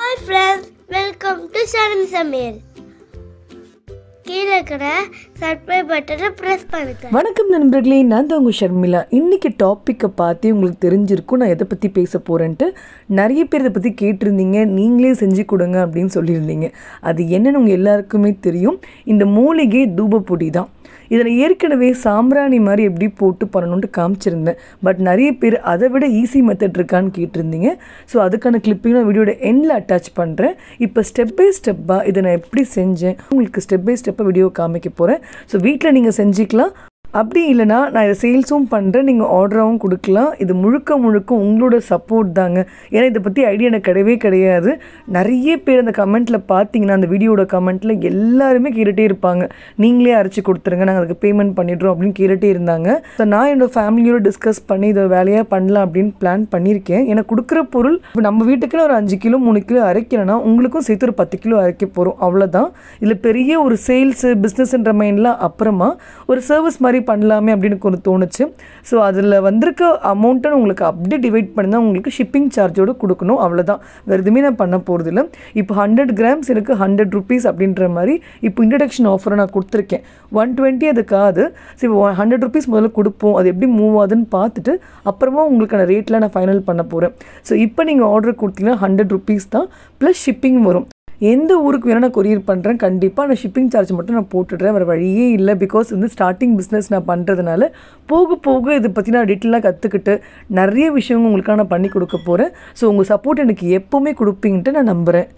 hi friends welcome to Charan சமையல் கீழே இருக்கிற சப்ஸ்கிரைப் பட்டனை ப்ரெஸ் பண்ணுங்க வணக்கம் நண்பர்களே நான் தான் உங்கள் ஷர்மிளா இன்றைக்கி டாப்பிக்கை பார்த்து உங்களுக்கு தெரிஞ்சிருக்கும் நான் எதை பற்றி பேச போகிறேன்ட்டு நிறைய பேர் இதை பற்றி கேட்டிருந்தீங்க நீங்களே செஞ்சு கொடுங்க அப்படின்னு சொல்லியிருந்தீங்க அது என்னென்னு உங்கள் எல்லாருக்குமே தெரியும் இந்த மூலிகை தூபப்பொடி தான் இதில் ஏற்கனவே சாம்பிராணி மாதிரி எப்படி போட்டு பண்ணணுன்ட்டு காமிச்சிருந்தேன் பட் நிறைய பேர் அதை விட ஈஸி மெத்தட் இருக்கான்னு கேட்டிருந்தீங்க ஸோ அதுக்கான கிளிப்பிங் நான் வீடியோட எண்டில் அட்டாச் பண்ணுறேன் இப்போ ஸ்டெப் பை ஸ்டெப்பாக இதை நான் எப்படி செஞ்சேன் உங்களுக்கு ஸ்டெப் பை ஸ்டெப்பாக வீடியோ காமிக்க போகிறேன் ஸோ வீட்டில் நீங்கள் செஞ்சுக்கலாம் அப்படி இல்லைனா நான் இதை சேல்ஸும் பண்ணுறேன் நீங்கள் ஆர்டராகவும் கொடுக்கலாம் இது முழுக்க முழுக்க உங்களோட சப்போர்ட் தாங்க ஏன்னா இதை பற்றி ஐடியா எனக்கு கிடையவே கிடையாது நிறைய பேர் அந்த கமெண்ட்டில் பார்த்தீங்கன்னா அந்த வீடியோட கமெண்ட்டில் எல்லாருமே கேட்டுகிட்டே இருப்பாங்க நீங்களே அரைச்சி கொடுத்துருங்க நாங்கள் அதுக்கு பேமெண்ட் பண்ணிடுறோம் அப்படின்னு கேட்டுகிட்டே இருந்தாங்க ஸோ நான் என்னோடய ஃபேமிலியோட டிஸ்கஸ் பண்ணி இதை வேலையாக பண்ணலாம் அப்படின்னு பிளான் பண்ணியிருக்கேன் எனக்கு கொடுக்குற பொருள் இப்போ நம்ம வீட்டுக்குன்னு ஒரு அஞ்சு கிலோ மூணு கிலோ அரைக்கிறேன்னா உங்களுக்கும் சேர்த்து ஒரு பத்து கிலோ அரைக்க போகிறோம் அவ்வளோதான் இதில் பெரிய ஒரு சேல்ஸு பிஸ்னஸ்ன்ற மைண்டில் அப்புறமா ஒரு சர்வீஸ் மாதிரி பண்ணலாமே அப்படின்னு ஒரு தோணுச்சு ஸோ அதில் வந்திருக்க அமௌண்ட்டுன்னு உங்களுக்கு அப்படி டிவைட் பண்ணி தான் உங்களுக்கு ஷிப்பிங் சார்ஜோடு கொடுக்கணும் அவ்வளோதான் வேறு எதுவுமே நான் பண்ண போகிறது இல்லை இப்போ ஹண்ட்ரட் கிராம்ஸ் இருக்குது ஹண்ட்ரட் ருபீஸ் அப்படின்ற மாதிரி இப்போ இன்ட்ரடக்ஷன் ஆஃபரை நான் கொடுத்துருக்கேன் ஒன் டுவெண்ட்டி அதுக்காது சரி ஹண்ட்ரட் ருபீஸ் முதல்ல கொடுப்போம் அது எப்படி மூவ் ஆகுதுன்னு பார்த்துட்டு அப்புறமா உங்களுக்கான ரேட்டில் நான் ஃபைனல் பண்ண போகிறேன் ஸோ இப்போ நீங்கள் ஆர்டர் கொடுத்தீங்கன்னா ஹண்ட்ரட் ருபீஸ் தான் ப்ளஸ் ஷிப்பிங் வரும் எந்த ஊருக்கு வேணால் நான் கொரியர் பண்ணுறேன் கண்டிப்பாக நான் ஷிப்பிங் சார்ஜ் மட்டும் நான் போட்டுடுறேன் வேறு வழியே இல்லை பிகாஸ் வந்து ஸ்டார்டிங் பிஸ்னஸ் நான் பண்ணுறதுனால போக போக இதை பற்றி நான் டீட்டெயிலாக கற்றுக்கிட்டு நிறைய விஷயங்கள் உங்களுக்காக நான் பண்ணி கொடுக்க போகிறேன் ஸோ உங்கள் சப்போர்ட் எனக்கு எப்போவுமே கொடுப்பீங்கன்ட்டு நான் நம்புகிறேன்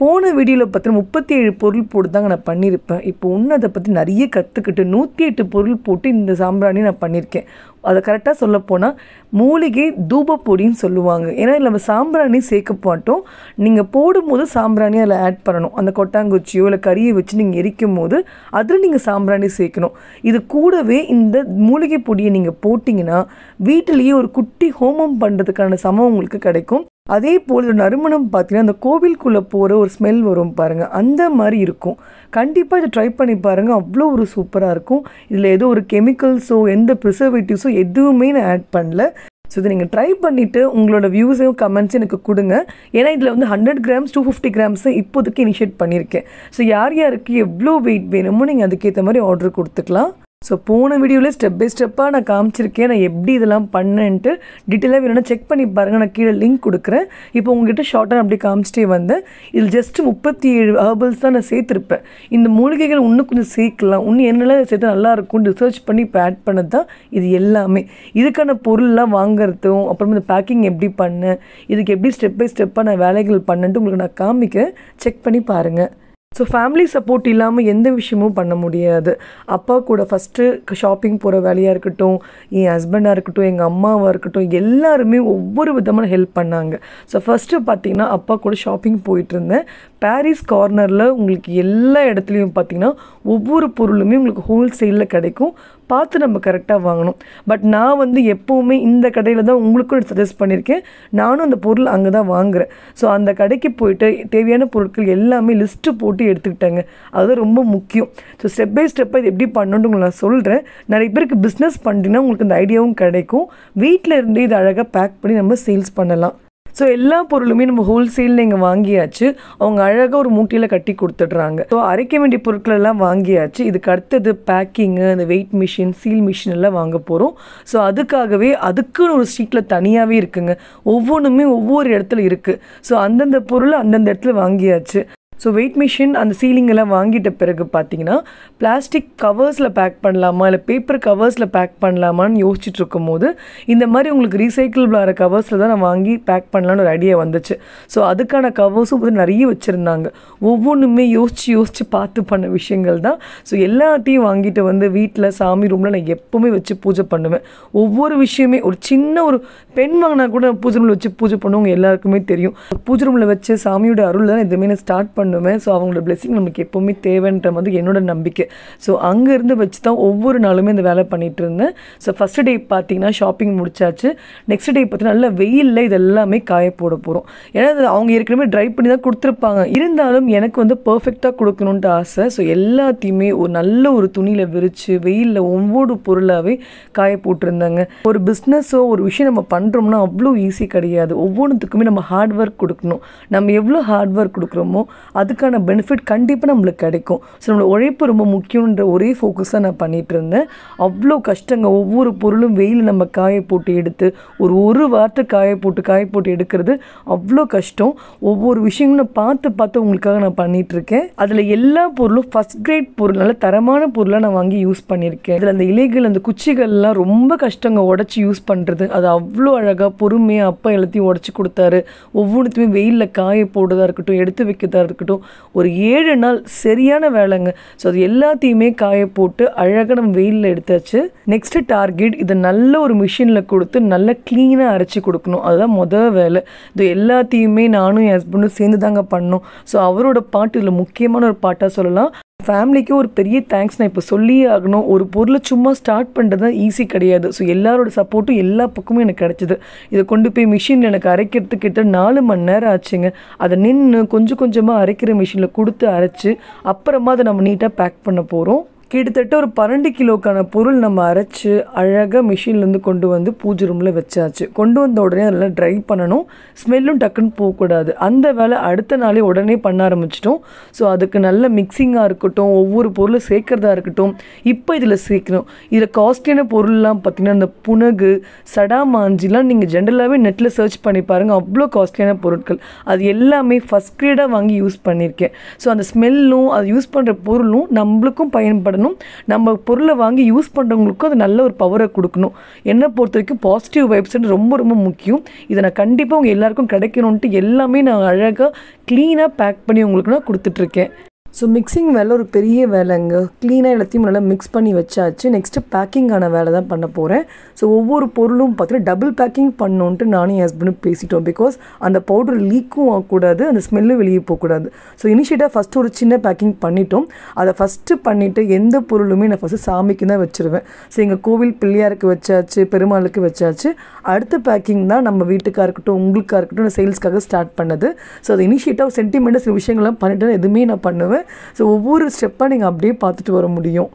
போன வீடியோவில் பார்த்தீங்கன்னா முப்பத்தி ஏழு பொருள் போட்டு தாங்க நான் பண்ணியிருப்பேன் இப்போ இன்னும் அதை பற்றி நிறைய கற்றுக்கிட்டு நூற்றி எட்டு பொருள் போட்டு இந்த சாம்பிராணி நான் பண்ணியிருக்கேன் அதை கரெக்டாக சொல்ல போனால் மூலிகை தூபப்பொடின்னு சொல்லுவாங்க ஏன்னா இதில் நம்ம சாம்பிராணி சேர்க்க போட்டோம் நீங்கள் போடும்போது சாம்பிராணி அதில் ஆட் பண்ணணும் அந்த கொட்டாங்குச்சியோ இல்லை கறியை வச்சு நீங்கள் எரிக்கும் போது அதில் நீங்கள் சாம்பிராணி சேர்க்கணும் இது கூடவே இந்த மூலிகை பொடியை நீங்கள் போட்டிங்கன்னா வீட்டிலேயே ஒரு குட்டி ஹோமம் பண்ணுறதுக்கான சமம் உங்களுக்கு கிடைக்கும் அதே போல் நறுமணம் பார்த்தீங்கன்னா அந்த கோவிலுக்குள்ளே போகிற ஒரு ஸ்மெல் வரும் பாருங்கள் அந்த மாதிரி இருக்கும் கண்டிப்பாக இதை ட்ரை பண்ணி பாருங்கள் அவ்வளோ ஒரு சூப்பராக இருக்கும் இதில் ஏதோ ஒரு கெமிக்கல்ஸோ எந்த ப்ரிசர்வேட்டிவ்ஸோ எதுவுமே நான் ஆட் பண்ணல ஸோ இதை நீங்கள் ட்ரை பண்ணிவிட்டு உங்களோட வியூஸையும் கமெண்ட்ஸும் எனக்கு கொடுங்க ஏன்னா இதில் வந்து hundred grams two fifty grams இப்போதைக்கு இனிஷியேட் பண்ணியிருக்கேன் ஸோ யார் யாருக்கு எவ்வளோ வெயிட் வேணுமோ நீங்கள் அதுக்கேற்ற மாதிரி ஆர்டர் கொடுத்துக்கலாம் ஸோ போன வீடியோவில் ஸ்டெப் பை ஸ்டெப்பாக நான் காமிச்சிருக்கேன் நான் எப்படி இதெல்லாம் பண்ணேன்ட்டு டீட்டெயிலாக வேணும்னா செக் பண்ணி பாருங்கள் நான் கீழே லிங்க் கொடுக்குறேன் இப்போ உங்ககிட்ட ஷார்ட்டாக அப்படி காமிச்சிட்டே வந்தேன் இதில் ஜஸ்ட் முப்பத்தி ஏழு ஹர்பல்ஸ் தான் நான் சேர்த்துருப்பேன் இந்த மூலிகைகள் இன்னும் கொஞ்சம் சேர்க்கலாம் இன்னும் என்னெல்லாம் சேர்த்து நல்லாயிருக்கும் ரிசர்ச் பண்ணி இப்போ ஆட் பண்ணது தான் இது எல்லாமே இதுக்கான பொருள்லாம் வாங்குறதும் அப்புறமா இந்த பேக்கிங் எப்படி பண்ணேன் இதுக்கு எப்படி ஸ்டெப் பை ஸ்டெப்பாக நான் வேலைகள் பண்ணேன்ட்டு உங்களுக்கு நான் காமிக்கிறேன் செக் பண்ணி பாருங்கள் ஸோ ஃபேமிலி சப்போர்ட் இல்லாமல் எந்த விஷயமும் பண்ண முடியாது அப்பா கூட ஃபஸ்ட்டு ஷாப்பிங் போகிற வேலையாக இருக்கட்டும் என் ஹஸ்பண்டாக இருக்கட்டும் எங்கள் அம்மாவாக இருக்கட்டும் எல்லாருமே ஒவ்வொரு விதமான ஹெல்ப் பண்ணாங்க ஸோ ஃபஸ்ட்டு பார்த்திங்கன்னா அப்பா கூட ஷாப்பிங் போயிட்டு இருந்தேன் பாரிஸ் கார்னரில் உங்களுக்கு எல்லா இடத்துலையும் பார்த்திங்கன்னா ஒவ்வொரு பொருளுமே உங்களுக்கு ஹோல்சேலில் கிடைக்கும் பார்த்து நம்ம கரெக்டாக வாங்கணும் பட் நான் வந்து எப்போவுமே இந்த கடையில் தான் உங்களுக்கும் சஜஸ்ட் பண்ணியிருக்கேன் நானும் அந்த பொருள் அங்கே தான் வாங்குகிறேன் ஸோ அந்த கடைக்கு போயிட்டு தேவையான பொருட்கள் எல்லாமே லிஸ்ட்டு போட்டு எடுத்துக்கிட்டேங்க அது ரொம்ப முக்கியம் ஸோ ஸ்டெப் பை ஸ்டெப்பாக இது எப்படி பண்ணணுன்னு உங்களை நான் சொல்கிறேன் நிறைய பேருக்கு பிஸ்னஸ் பண்ணுறீங்கன்னா உங்களுக்கு இந்த ஐடியாவும் கிடைக்கும் வீட்டில் இருந்து இதை அழகாக பேக் பண்ணி நம்ம சேல்ஸ் பண்ணலாம் ஸோ எல்லா பொருளுமே நம்ம ஹோல்சேலில் இங்கே வாங்கியாச்சு அவங்க அழகாக ஒரு மூட்டையில் கட்டி கொடுத்துட்றாங்க ஸோ அரைக்க வேண்டிய பொருட்கள் எல்லாம் வாங்கியாச்சு இதுக்கு அடுத்தது பேக்கிங்கு அந்த வெயிட் மிஷின் சீல் மிஷின் எல்லாம் வாங்க போகிறோம் ஸோ அதுக்காகவே அதுக்குன்னு ஒரு ஸ்ட்ரீட்டில் தனியாகவே இருக்குங்க ஒவ்வொன்றுமே ஒவ்வொரு இடத்துல இருக்குது ஸோ அந்தந்த பொருள் அந்தந்த இடத்துல வாங்கியாச்சு ஸோ வெயிட் மிஷின் அந்த சீலிங் எல்லாம் வாங்கிட்ட பிறகு பார்த்தீங்கன்னா பிளாஸ்டிக் கவர்ஸில் பேக் பண்ணலாமா இல்லை பேப்பர் கவர்ஸில் பேக் பண்ணலாமான்னு யோசிச்சுட்டு இருக்கும் போது இந்த மாதிரி உங்களுக்கு ரீசைக்கிள் ஆகிற கவர்ஸில் தான் நான் வாங்கி பேக் பண்ணலான்னு ஒரு ஐடியா வந்துச்சு ஸோ அதுக்கான கவர்ஸும் வந்து நிறைய வச்சுருந்தாங்க ஒவ்வொன்றுமே யோசித்து யோசித்து பார்த்து பண்ண விஷயங்கள் தான் ஸோ எல்லாத்தையும் வாங்கிட்டு வந்து வீட்டில் சாமி ரூமில் நான் எப்போவுமே வச்சு பூஜை பண்ணுவேன் ஒவ்வொரு விஷயமே ஒரு சின்ன ஒரு பெண் வாங்கினா கூட பூஜை ரூமில் வச்சு பூஜை பண்ணுவோம் எல்லாருக்குமே தெரியும் பூஜை ரூமில் வச்சு சாமியோட அருள் தான் எதுவுமே நான் ஸ்டார்ட் பண்ண பண்ணுவேன் ஸோ அவங்களோட பிளெஸிங் நமக்கு எப்போவுமே தேவைன்ற வந்து என்னோடய நம்பிக்கை ஸோ அங்கேருந்து வச்சு தான் ஒவ்வொரு நாளுமே இந்த வேலை பண்ணிகிட்டு இருந்தேன் ஸோ ஃபஸ்ட் டே பார்த்திங்கன்னா ஷாப்பிங் முடிச்சாச்சு நெக்ஸ்ட் டே பார்த்திங்கன்னா நல்ல வெயிலில் இதெல்லாமே காய போட போகிறோம் ஏன்னா அவங்க ஏற்கனவே ட்ரை பண்ணி தான் கொடுத்துருப்பாங்க இருந்தாலும் எனக்கு வந்து பர்ஃபெக்டாக கொடுக்கணுன்ட்டு ஆசை ஸோ எல்லாத்தையுமே ஒரு நல்ல ஒரு துணியில் விரித்து வெயிலில் ஒவ்வொரு பொருளாகவே காய போட்டிருந்தாங்க ஒரு பிஸ்னஸோ ஒரு விஷயம் நம்ம பண்ணுறோம்னா அவ்வளோ ஈஸி கிடையாது ஒவ்வொன்றுத்துக்குமே நம்ம ஹார்ட் ஒர்க் கொடுக்கணும் நம்ம எவ்வளோ ஹார்ட் ஒர்க் கொடுக்குறோமோ அதுக்கான பெனிஃபிட் கண்டிப்பாக நம்மளுக்கு கிடைக்கும் ஸோ நம்மளோட உழைப்பு ரொம்ப முக்கியன்ற ஒரே ஃபோக்கஸாக நான் பண்ணிகிட்டு இருந்தேன் அவ்வளோ கஷ்டங்க ஒவ்வொரு பொருளும் வெயில் நம்ம காய போட்டு எடுத்து ஒரு ஒரு வாரத்தை காய போட்டு காய போட்டு எடுக்கிறது அவ்வளோ கஷ்டம் ஒவ்வொரு விஷயமும் நான் பார்த்து பார்த்து உங்களுக்காக நான் பண்ணிகிட்ருக்கேன் அதில் எல்லா பொருளும் ஃபஸ்ட் கிரேட் பொருள் நல்ல தரமான பொருளாக நான் வாங்கி யூஸ் பண்ணியிருக்கேன் அதில் அந்த இலைகள் அந்த குச்சிகள்லாம் ரொம்ப கஷ்டங்க உடச்சி யூஸ் பண்ணுறது அது அவ்வளோ அழகாக பொறுமையாக அப்பா எல்லாத்தையும் உடச்சி கொடுத்தாரு ஒவ்வொன்றுத்தையுமே வெயிலில் காய போடுறதா இருக்கட்டும் எடுத்து வைக்கிறதா இருக்கட்டும் ஆகட்டும் ஒரு ஏழு நாள் சரியான வேலைங்க ஸோ அது எல்லாத்தையுமே காய போட்டு அழகாக நம்ம வெயிலில் எடுத்தாச்சு நெக்ஸ்ட்டு டார்கெட் இதை நல்ல ஒரு மிஷினில் கொடுத்து நல்லா க்ளீனாக அரைச்சி கொடுக்கணும் அதுதான் மொதல் வேலை இது எல்லாத்தையுமே நானும் என் ஹஸ்பண்டும் சேர்ந்து தாங்க பண்ணோம் ஸோ அவரோட பாட்டு இதில் முக்கியமான ஒரு பாட்டாக சொல்லலாம் ஃபேமிலிக்கு ஒரு பெரிய தேங்க்ஸ் நான் இப்போ சொல்லியே ஆகணும் ஒரு பொருளை சும்மா ஸ்டார்ட் பண்ணுறது தான் ஈஸி கிடையாது ஸோ எல்லாரோட சப்போர்ட்டும் எல்லா பக்கமும் எனக்கு கிடச்சிது இதை கொண்டு போய் மிஷினில் எனக்கு அரைக்கிறதுக்கிட்ட நாலு மணி நேரம் ஆச்சுங்க அதை நின்று கொஞ்சம் கொஞ்சமாக அரைக்கிற மிஷினில் கொடுத்து அரைச்சி அப்புறமா அதை நம்ம நீட்டாக பேக் பண்ண போகிறோம் கிட்டத்தட்ட ஒரு பன்னெண்டு கிலோக்கான பொருள் நம்ம அரைச்சி அழகாக மிஷின்லேருந்து கொண்டு வந்து பூஜை ரூமில் வச்சாச்சு கொண்டு வந்த உடனே அதெல்லாம் ட்ரை பண்ணணும் ஸ்மெல்லும் டக்குன்னு போகக்கூடாது அந்த வேலை அடுத்த நாளே உடனே பண்ண ஆரம்பிச்சிட்டோம் ஸோ அதுக்கு நல்ல மிக்சிங்காக இருக்கட்டும் ஒவ்வொரு பொருளும் சேர்க்குறதா இருக்கட்டும் இப்போ இதில் சேர்க்கணும் இதில் காஸ்ட்லியான பொருள்லாம் பார்த்திங்கன்னா அந்த புனகு சடா மாஞ்சிலாம் நீங்கள் ஜென்ரலாகவே நெட்டில் சர்ச் பண்ணி பாருங்கள் அவ்வளோ காஸ்ட்லியான பொருட்கள் அது எல்லாமே ஃபஸ்ட் கிரேடாக வாங்கி யூஸ் பண்ணியிருக்கேன் ஸோ அந்த ஸ்மெல்லும் அது யூஸ் பண்ணுற பொருளும் நம்மளுக்கும் பயன்படணும் வரணும் நம்ம பொருளை வாங்கி யூஸ் பண்ணுறவங்களுக்கும் அது நல்ல ஒரு பவரை கொடுக்கணும் என்னை பொறுத்த வரைக்கும் பாசிட்டிவ் வைப்ஸ்ன்னு ரொம்ப ரொம்ப முக்கியம் இதை நான் கண்டிப்பாக உங்கள் எல்லாேருக்கும் கிடைக்கணுன்ட்டு எல்லாமே நான் அழகாக க்ளீனாக பேக் பண்ணி உங்களுக்கு நான் கொடுத்துட்ருக்கேன் ஸோ மிக்சிங் வேலை ஒரு பெரிய வேலைங்க க்ளீனாக எல்லாத்தையும் நல்லா மிக்ஸ் பண்ணி வச்சாச்சு நெக்ஸ்ட்டு பேக்கிங்கான வேலை தான் பண்ண போகிறேன் ஸோ ஒவ்வொரு பொருளும் பார்த்தீங்கன்னா டபுள் பேக்கிங் பண்ணோன்ட்டு நானும் என் ஹஸ்பண்டும் பேசிட்டோம் பிகாஸ் அந்த பவுடர் லீக்கும் ஆகக்கூடாது அந்த ஸ்மெல்லும் வெளியே போகக்கூடாது ஸோ இனிஷியேட்டாக ஃபஸ்ட்டு ஒரு சின்ன பேக்கிங் பண்ணிட்டோம் அதை ஃபஸ்ட்டு பண்ணிவிட்டு எந்த பொருளுமே நான் ஃபஸ்ட்டு சாமிக்கு தான் வச்சுருவேன் ஸோ எங்கள் கோவில் பிள்ளையாருக்கு வச்சாச்சு பெருமாளுக்கு வச்சாச்சு அடுத்த பேக்கிங் தான் நம்ம வீட்டுக்காக இருக்கட்டும் உங்களுக்காக இருக்கட்டும் நான் சேல்ஸ்க்காக ஸ்டார்ட் பண்ணது ஸோ அது இனிஷியேட்டாக சென்டிமெண்ட்டாக சில விஷயங்கள்லாம் பண்ணிவிட்டு எதுவுமே நான் பண்ணுவேன் ஸோ ஒவ்வொரு ஸ்டெப்பாக நீங்கள் அப்படியே பார்த்துட்டு வர முடியும்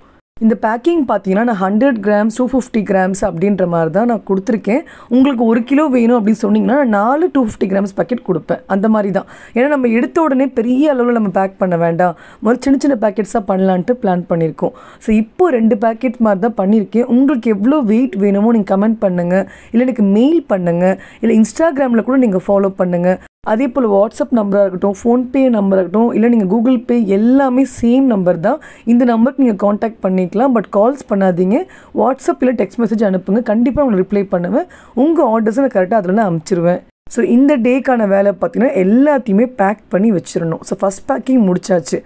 இந்த பேக்கிங் பார்த்தீங்கன்னா நான் hundred grams two fifty grams அப்படின்ற மாதிரி தான் நான் கொடுத்துருக்கேன் உங்களுக்கு ஒரு கிலோ வேணும் அப்படின்னு சொன்னிங்கன்னா நான் நாலு டூ ஃபிஃப்டி கிராம்ஸ் பேக்கெட் கொடுப்பேன் அந்த மாதிரி தான் ஏன்னா நம்ம எடுத்த உடனே பெரிய அளவில் நம்ம பேக் பண்ண வேண்டாம் ஒரு சின்ன சின்ன பேக்கெட்ஸாக பண்ணலான்ட்டு பிளான் பண்ணியிருக்கோம் ஸோ இப்போது ரெண்டு பேக்கெட் மாதிரி தான் பண்ணியிருக்கேன் உங்களுக்கு எவ்வளோ வெயிட் வேணுமோ நீங்கள் கமெண்ட் பண்ணுங்கள் இல்லை எனக்கு மெயில் பண்ணுங்கள் இல்லை இன்ஸ்டாகிராமில் கூட நீங்கள் ஃபாலோ பண்ணுங்கள் அதே போல் வாட்ஸ்அப் நம்பராக இருக்கட்டும் ஃபோன்பே நம்பராக இருக்கட்டும் இல்லை நீங்கள் கூகுள் பே எல்லாமே சேம் நம்பர் தான் இந்த நம்பருக்கு நீங்கள் காண்டாக்ட் பண்ணிக்கலாம் பட் கால்ஸ் பண்ணாதீங்க வாட்ஸ்அப் இல்லை டெக்ஸ்ட் மெசேஜ் அனுப்புங்க கண்டிப்பாக உங்களை ரிப்ளை பண்ணுவேன் உங்கள் ஆர்டர்ஸை நான் கரெக்டாக அதில் நான் அனுப்பிச்சிருவேன் ஸோ இந்த டேக்கான வேலை பார்த்திங்கன்னா எல்லாத்தையுமே பேக் பண்ணி வச்சிடணும் ஸோ ஃபஸ்ட் பேக்கிங் முடிச்சாச்சு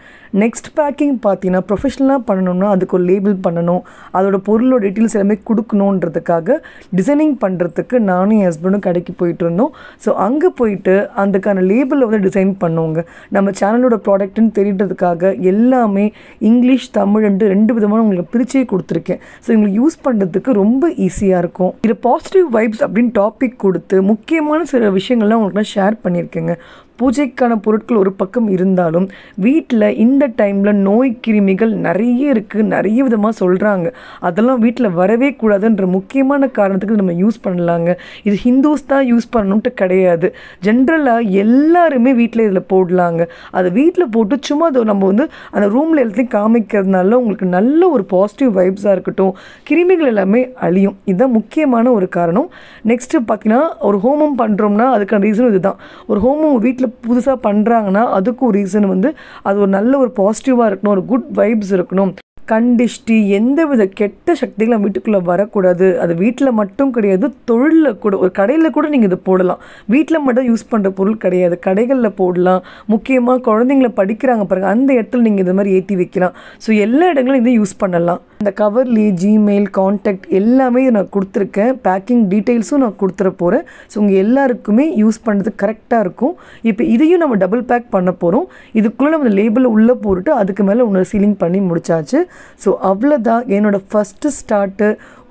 நெக்ஸ்ட் பேக்கிங் பார்த்தீங்கன்னா ப்ரொஃபஷனலாக பண்ணணும்னா அதுக்கு ஒரு லேபிள் பண்ணணும் அதோட பொருளோட டீட்டெயில்ஸ் எல்லாமே கொடுக்கணுன்றதுக்காக டிசைனிங் பண்ணுறதுக்கு நானும் என் ஹஸ்பண்டும் கடைக்கு போயிட்டு இருந்தோம் ஸோ அங்கே போயிட்டு அதுக்கான லேபிளில் வந்து டிசைன் பண்ணுவோங்க நம்ம சேனலோட ப்ராடக்ட்னு தெரியுறதுக்காக எல்லாமே இங்கிலீஷ் தமிழ்ன்ட்டு ரெண்டு விதமான உங்களுக்கு பிரிச்சே கொடுத்துருக்கேன் ஸோ இவங்களுக்கு யூஸ் பண்ணுறதுக்கு ரொம்ப ஈஸியாக இருக்கும் இது பாசிட்டிவ் வைப்ஸ் அப்படின்னு டாபிக் கொடுத்து முக்கியமான சில விஷயங்கள்லாம் உங்களுக்குலாம் ஷேர் பண்ணியிருக்கேங்க பூஜைக்கான பொருட்கள் ஒரு பக்கம் இருந்தாலும் வீட்டில் இந்த டைமில் நோய் கிருமிகள் நிறைய இருக்குது நிறைய விதமாக சொல்கிறாங்க அதெல்லாம் வீட்டில் வரவே கூடாதுன்ற முக்கியமான காரணத்துக்கு நம்ம யூஸ் பண்ணலாங்க இது ஹிந்துஸ் தான் யூஸ் பண்ணணும்ட்டு கிடையாது ஜென்ரலாக எல்லாருமே வீட்டில் இதில் போடலாங்க அதை வீட்டில் போட்டு சும்மா அதை நம்ம வந்து அந்த ரூமில் எல்லாத்தையும் காமிக்கிறதுனால உங்களுக்கு நல்ல ஒரு பாசிட்டிவ் வைப்ஸாக இருக்கட்டும் கிருமிகள் எல்லாமே அழியும் இதுதான் முக்கியமான ஒரு காரணம் நெக்ஸ்ட்டு பார்த்திங்கன்னா ஒரு ஹோமம் பண்ணுறோம்னா அதுக்கான ரீசன் இதுதான் ஒரு ஹோமம் வீட்டில் புதுசாக பண்ணுறாங்கன்னா அதுக்கு ஒரு ரீசன் வந்து அது ஒரு நல்ல ஒரு பாசிட்டிவாக இருக்கணும் ஒரு குட் வைப்ஸ் இருக்கணும் கண்டிஷ்டி எந்தவித கெட்ட சக்திகளும் வீட்டுக்குள்ளே வரக்கூடாது அது வீட்டில் மட்டும் கிடையாது தொழிலில் கூட ஒரு கடையில் கூட நீங்கள் இதை போடலாம் வீட்டில் மட்டும் யூஸ் பண்ணுற பொருள் கிடையாது கடைகளில் போடலாம் முக்கியமாக குழந்தைங்கள படிக்கிறாங்க பாருங்க அந்த இடத்துல நீங்கள் இது மாதிரி ஏற்றி வைக்கலாம் ஸோ எல்லா இடங்களும் இதை யூஸ் பண்ணலாம் அந்த கவர்லேயே ஜிமெயில் காண்டாக்ட் எல்லாமே நான் கொடுத்துருக்கேன் பேக்கிங் டீட்டெயில்ஸும் நான் கொடுத்துட போகிறேன் ஸோ உங்கள் எல்லாருக்குமே யூஸ் பண்ணுறது கரெக்டாக இருக்கும் இப்போ இதையும் நம்ம டபுள் பேக் பண்ண போகிறோம் இதுக்குள்ளே நம்ம லேபிளில் உள்ளே போட்டுட்டு அதுக்கு மேலே ஒன்று சீலிங் பண்ணி முடிச்சாச்சு ஸோ அவ்வளோதான் என்னோடய ஃபஸ்ட்டு ஸ்டார்ட்டு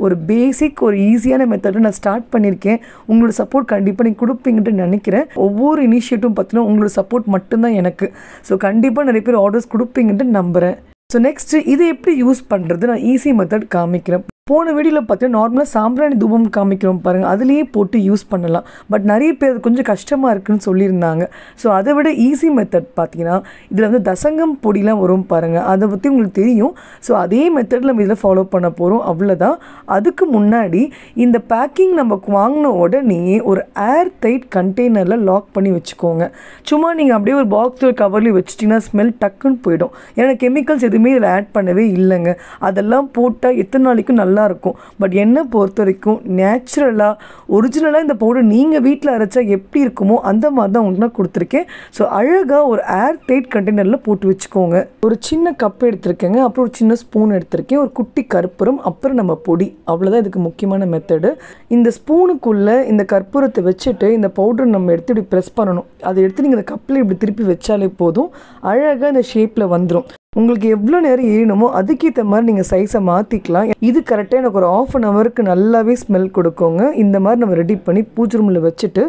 ஒரு பேசிக் ஒரு ஈஸியான மெத்தடை நான் ஸ்டார்ட் பண்ணியிருக்கேன் உங்களோட சப்போர்ட் கண்டிப்பாக நீங்கள் கொடுப்பீங்கன்ட்டு நினைக்கிறேன் ஒவ்வொரு இனிஷியேட்டிவும் பார்த்தீங்கன்னா உங்களோட சப்போர்ட் மட்டும்தான் எனக்கு ஸோ கண்டிப்பாக நிறைய பேர் ஆர்டர்ஸ் கொடுப்பீங்கன்ட்டு நம்புகிறேன் ஸோ நெக்ஸ்ட்டு இது எப்படி யூஸ் பண்ணுறது நான் ஈஸி மெத்தட் காமிக்கிறேன் போன வீடியோவில் பார்த்தீங்கன்னா நார்மலாக சாம்பிராணி தூபம் காமிக்கிறோம் பாருங்கள் அதுலேயே போட்டு யூஸ் பண்ணலாம் பட் நிறைய பேர் அது கொஞ்சம் கஷ்டமாக இருக்குதுன்னு சொல்லியிருந்தாங்க ஸோ அதை விட ஈஸி மெத்தட் பார்த்தீங்கன்னா இதில் வந்து தசங்கம் பொடிலாம் வரும் பாருங்கள் அதை பற்றி உங்களுக்கு தெரியும் ஸோ அதே மெத்தடில் நம்ம இதில் ஃபாலோ பண்ண போகிறோம் அவ்வளோதான் அதுக்கு முன்னாடி இந்த பேக்கிங் நம்ம வாங்கின உடனே ஒரு ஏர் டைட் கண்டெய்னரில் லாக் பண்ணி வச்சுக்கோங்க சும்மா நீங்கள் அப்படியே ஒரு பாக்ஸ் ஒரு கவர்லேயும் வச்சுட்டிங்கன்னா ஸ்மெல் டக்குன்னு போயிடும் ஏன்னா கெமிக்கல்ஸ் எதுவுமே இதில் ஆட் பண்ணவே இல்லைங்க அதெல்லாம் போட்டால் எத்தனை நாளைக்கும் நல்லா நல்லா இருக்கும் பட் என்னை பொறுத்த வரைக்கும் நேச்சுரலாக ஒரிஜினலாக இந்த பவுடர் நீங்கள் வீட்டில் அரைச்சா எப்படி இருக்குமோ அந்த மாதிரி தான் உங்களுக்கு நான் கொடுத்துருக்கேன் ஸோ அழகாக ஒரு ஏர் டைட் கண்டெய்னரில் போட்டு வச்சுக்கோங்க ஒரு சின்ன கப் எடுத்திருக்கேங்க அப்புறம் ஒரு சின்ன ஸ்பூன் எடுத்திருக்கேன் ஒரு குட்டி கற்பூரம் அப்புறம் நம்ம பொடி அவ்வளோதான் இதுக்கு முக்கியமான மெத்தடு இந்த ஸ்பூனுக்குள்ளே இந்த கற்பூரத்தை வச்சுட்டு இந்த பவுடர் நம்ம எடுத்து இப்படி ப்ரெஸ் பண்ணணும் அதை எடுத்து நீங்கள் இந்த கப்பில் இப்படி திருப்பி வச்சாலே போதும் அழகாக இந்த ஷேப்பில் வந்துடும் உங்களுக்கு எவ்வளோ நேரம் ஏறினமோ அதுக்கேற்ற மாதிரி நீங்கள் சைஸை மாற்றிக்கலாம் இது கரெக்டாக எனக்கு ஒரு ஆஃப் அன் ஹவருக்கு நல்லாவே ஸ்மெல் கொடுக்குங்க இந்த மாதிரி நம்ம ரெடி பண்ணி பூஜை ரூமில் வச்சுட்டு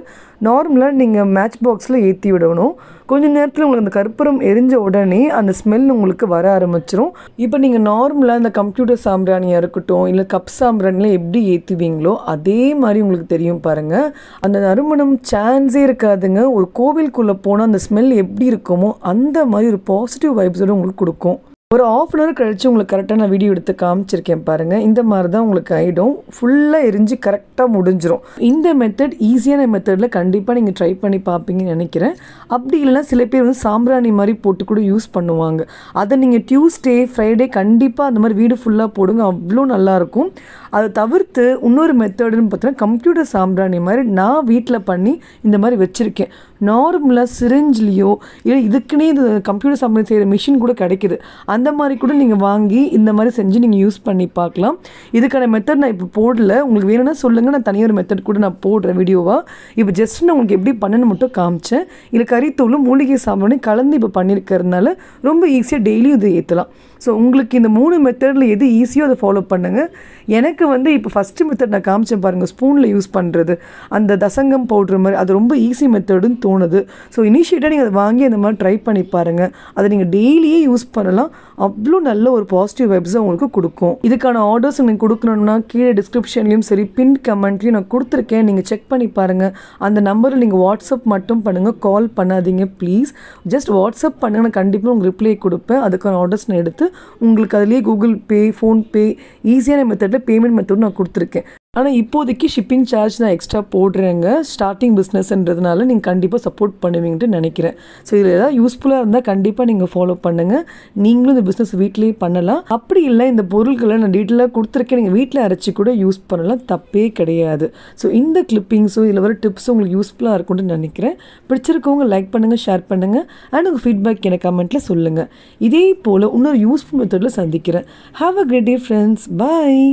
நார்மலாக நீங்கள் மேட்ச் பாக்ஸில் ஏற்றி விடணும் கொஞ்சம் நேரத்தில் உங்களுக்கு அந்த கற்பூரம் எரிஞ்ச உடனே அந்த ஸ்மெல் உங்களுக்கு வர ஆரம்பிச்சிரும் இப்போ நீங்கள் நார்மலாக இந்த கம்ப்யூட்டர் சாம்பிராணியாக இருக்கட்டும் இல்லை கப் சாம்பிராணிலாம் எப்படி ஏற்றுவீங்களோ அதே மாதிரி உங்களுக்கு தெரியும் பாருங்கள் அந்த நறுமணம் சான்ஸே இருக்காதுங்க ஒரு கோவிலுக்குள்ளே போனால் அந்த ஸ்மெல் எப்படி இருக்குமோ அந்த மாதிரி ஒரு பாசிட்டிவ் வைப்ஸோடு உங்களுக்கு கொடுக்கும் ஒரு ஆஃப் அன் ஹவர் கழித்து உங்களுக்கு கரெக்டாக நான் வீடியோ எடுத்து காமிச்சிருக்கேன் பாருங்கள் இந்த மாதிரி தான் உங்களுக்கு ஆகிடும் ஃபுல்லாக எரிஞ்சு கரெக்டாக முடிஞ்சிடும் இந்த மெத்தட் ஈஸியான மெத்தடில் கண்டிப்பாக நீங்கள் ட்ரை பண்ணி பார்ப்பீங்கன்னு நினைக்கிறேன் அப்படி இல்லைனா சில பேர் வந்து சாம்பிராணி மாதிரி போட்டு கூட யூஸ் பண்ணுவாங்க அதை நீங்கள் டியூஸ்டே ஃப்ரைடே கண்டிப்பாக அந்த மாதிரி வீடு ஃபுல்லாக போடுங்க அவ்வளோ நல்லாயிருக்கும் அதை தவிர்த்து இன்னொரு மெத்தடுன்னு பார்த்தீங்கன்னா கம்ப்யூட்டர் சாம்பிராணி மாதிரி நான் வீட்டில் பண்ணி இந்த மாதிரி வச்சுருக்கேன் நார்மலாக சிரிஞ்சிலையோ இல்லை இதுக்குன்னே இது கம்ப்யூட்டர் சம்மந்தம் செய்கிற மிஷின் கூட கிடைக்கிது அந்த மாதிரி கூட நீங்கள் வாங்கி இந்த மாதிரி செஞ்சு நீங்கள் யூஸ் பண்ணி பார்க்கலாம் இதுக்கான மெத்தட் நான் இப்போ போடல உங்களுக்கு வேணும்னா சொல்லுங்கள் நான் தனியாக ஒரு மெத்தட் கூட நான் போடுறேன் வீடியோவாக இப்போ ஜஸ்ட் நான் உங்களுக்கு எப்படி பண்ணணும் மட்டும் காமிச்சேன் இல்லை கறித்தூளும் மூலிகை சாம்பாரும் கலந்து இப்போ பண்ணியிருக்கிறதுனால ரொம்ப ஈஸியாக டெய்லியும் இதை ஏற்றலாம் ஸோ உங்களுக்கு இந்த மூணு மெத்தடில் எது ஈஸியோ அதை ஃபாலோ பண்ணுங்கள் எனக்கு வந்து இப்போ ஃபஸ்ட்டு மெத்தட் நான் காமிச்சேன் பாருங்கள் ஸ்பூனில் யூஸ் பண்ணுறது அந்த தசங்கம் பவுட்ரு மாதிரி அது ரொம்ப ஈஸி மெத்தடுன்னு தோணுது ஸோ இனிஷியேட்டாக நீங்கள் அதை வாங்கி அந்த மாதிரி ட்ரை பண்ணி பாருங்கள் அதை நீங்கள் டெய்லியே யூஸ் பண்ணலாம் அவ்வளோ நல்ல ஒரு பாசிட்டிவ் வைப்ஸை உங்களுக்கு கொடுக்கும் இதுக்கான ஆர்டர்ஸ் நீங்கள் கொடுக்கணும்னா கீழே டிஸ்கிரிப்ஷன்லேயும் சரி பின் கமெண்ட்லையும் நான் கொடுத்துருக்கேன் நீங்கள் செக் பண்ணி பாருங்கள் அந்த நம்பரில் நீங்கள் வாட்ஸ்அப் மட்டும் பண்ணுங்கள் கால் பண்ணாதீங்க ப்ளீஸ் ஜஸ்ட் வாட்ஸ்அப் பண்ணுங்க நான் கண்டிப்பாக உங்களுக்கு ரிப்ளை கொடுப்பேன் அதுக்கான ஆர்டர்ஸ் நான் எடுத்து உங்களுக்கு அதுலேயே கூகுள் பே ஃபோன்பே ஈஸியான மெத்தடில் பேமெண்ட் மெத்தடும் நான் கொடுத்துருக்கேன் ஆனால் இப்போதைக்கு ஷிப்பிங் சார்ஜ் நான் எக்ஸ்ட்ரா போடுறேங்க ஸ்டார்டிங் பிஸ்னஸ்ன்றதுனால நீங்கள் கண்டிப்பாக சப்போர்ட் பண்ணுவீங்கன்ட்டு நினைக்கிறேன் ஸோ இதில் ஏதாவது யூஸ்ஃபுல்லாக இருந்தால் கண்டிப்பாக நீங்கள் ஃபாலோ பண்ணுங்கள் நீங்களும் இந்த பிஸ்னஸ் வீட்லேயே பண்ணலாம் அப்படி இல்லை இந்த பொருட்களை நான் டீட்டெயிலாக கொடுத்துருக்கேன் நீங்கள் வீட்டில் அரைச்சி கூட யூஸ் பண்ணலாம் தப்பே கிடையாது ஸோ இந்த கிளிப்பிங்ஸும் இதில் வர டிப்ஸும் உங்களுக்கு யூஸ்ஃபுல்லாக இருக்கும்னு நினைக்கிறேன் பிடிச்சிருக்கவங்க லைக் பண்ணுங்கள் ஷேர் பண்ணுங்கள் அண்ட் உங்கள் ஃபீட்பேக் எனக்கு கமெண்ட்டில் சொல்லுங்கள் இதே போல் இன்னொரு யூஸ்ஃபுல் மெத்தடில் சந்திக்கிறேன் have a great day friends bye